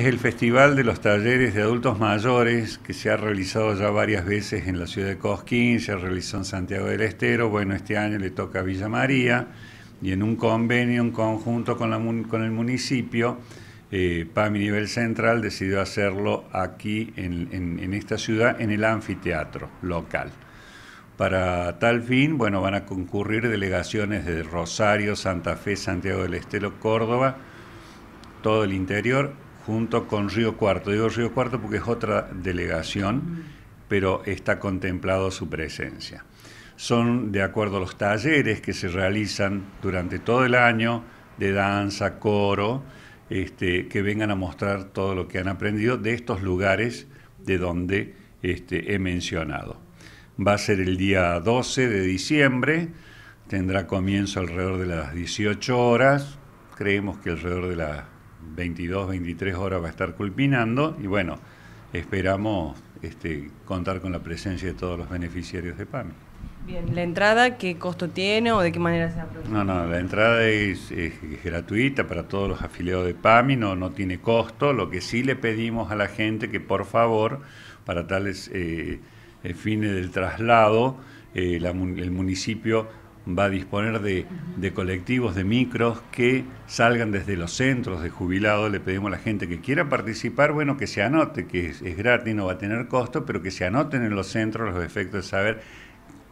Es el Festival de los Talleres de Adultos Mayores que se ha realizado ya varias veces en la ciudad de Cosquín, se realizó en Santiago del Estero, bueno, este año le toca a Villa María y en un convenio, en conjunto con, el municipio, eh, PAMI Nivel Central decidió hacerlo aquí en esta ciudad, en el anfiteatro local. Para tal fin, bueno, van a concurrir delegaciones de Rosario, Santa Fe, Santiago del Estero, Córdoba, todo el interior junto con Río Cuarto. Digo Río Cuarto porque es otra delegación, pero está contemplado su presencia. Son de acuerdo a los talleres que se realizan durante todo el año de danza, coro, este, que vengan a mostrar todo lo que han aprendido de estos lugares de donde este, he mencionado. Va a ser el día 12 de diciembre, tendrá comienzo alrededor de las 18 horas, creemos que alrededor de las 22, 23 horas va a estar culminando y bueno, esperamos este, contar con la presencia de todos los beneficiarios de PAMI. Bien, ¿la entrada qué costo tiene o de qué manera se aprovecha? No, no, la entrada es, gratuita para todos los afiliados de PAMI, no, no tiene costo. Lo que sí le pedimos a la gente que por favor, para tales eh, eh, fines del traslado, eh, el municipio va a disponer de, colectivos, de micros que salgan desde los centros de jubilados. Le pedimos a la gente que quiera participar, bueno, que se anote, que es, gratis, no va a tener costo, pero que se anoten en los centros los efectos de saber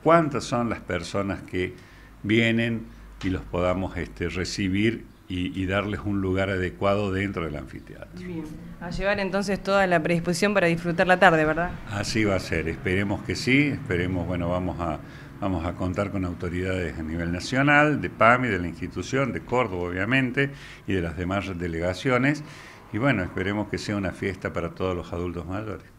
cuántas son las personas que vienen y los podamos este, recibir y, darles un lugar adecuado dentro del anfiteatro. Bien. A llevar entonces toda la predisposición para disfrutar la tarde, ¿verdad? Así va a ser, esperemos que sí, esperemos, bueno, vamos a, vamos a contar con autoridades a nivel nacional, de PAMI, de la institución, de Córdoba obviamente, y de las demás delegaciones, y bueno, esperemos que sea una fiesta para todos los adultos mayores.